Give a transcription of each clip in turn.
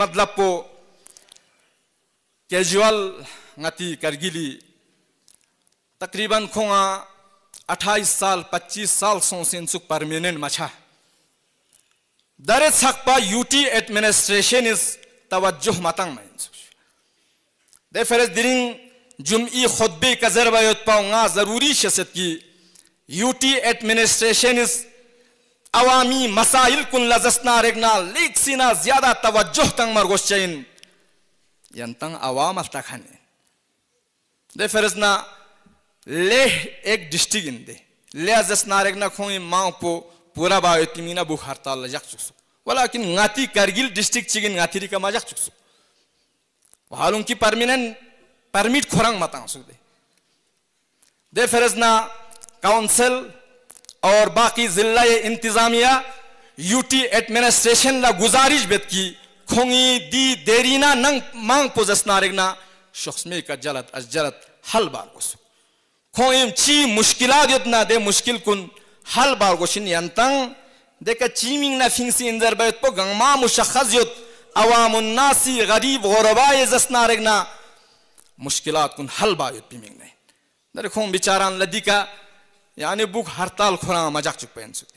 मतलब po casual गति करगिली तकरीबन खोआ अट्ठाईस साल पच्चीस साल सो सेंसुक परमानेंट मछा दरे सकपा यूटी एडमिनिस्ट्रेशन इज तवज्जुह मतंग मैं दे फरज दिरिंग जुमई खुतबे कजरबायत पाऊंगा जरूरी शसत की यूटी एडमिनिस्ट्रेशन इज अवामी मसाइल कुन लजसना रेगना लीक सीना ज्यादा तवज्जो तंग मरगोशन यन तंग अवाम अस्ता खाने दे फरजना ले एक डिस्ट्रिक्ट इन दे ले जसना रेगना खोई माँ पो पूरा बायोतिमीना बुखार ताल लजक चुकसु वाला किन गाती करगिल डिस्ट्रिक्ट चिगिन गाती रिका मजाक चुकसु वालों की परमिनेंट परमिट खोरंग मतांग सुदे दे फरजना काउंसिल और बाकी जिला इंतजामिया यूटी एडमिनिस्ट्रेशन ला गुजारिश बेत की खोंगी दी देरी ना नंग मांग पोजसना रेगना शख्स में का जलत अजरत हल बार गोस खोम ची मुश्किल ना दे मुश्किल कुन हल बार गोशिन यंतंग देखा चीमिंग ना फिंगसी इंदर बैत पो गंगमा मुशखज युत अवाम उन्नासी गरीब गौरबा जसना रेगना मुश्किल कुन हल बार युत पीमिंग ने दर खोम बिचारान लदी का yani bu hartal Kur'an'a macak çık ben sütü.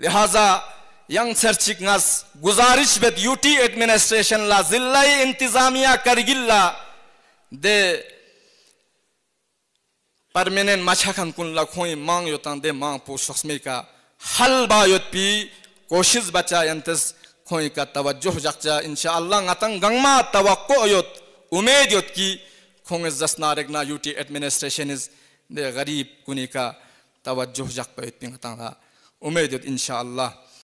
Lihaza yang serçik nas guzariş bet UT administration la zillay intizamiya kargilla de permanent maçakan kunla khoy mang yotan de mang po şahsmi ka hal ba yot pi कोशिश बचा यंतस खोई का तवज्जो जकचा इंशाअल्लाह ngatan gangma tawakko yot उम्मीद यत की खोंग जसना रेगना यूटी एडमिनिस्ट्रेशन इज दे गरीब कुनी का таваджух жақ бөйтінің атаңға умейдет иншаллах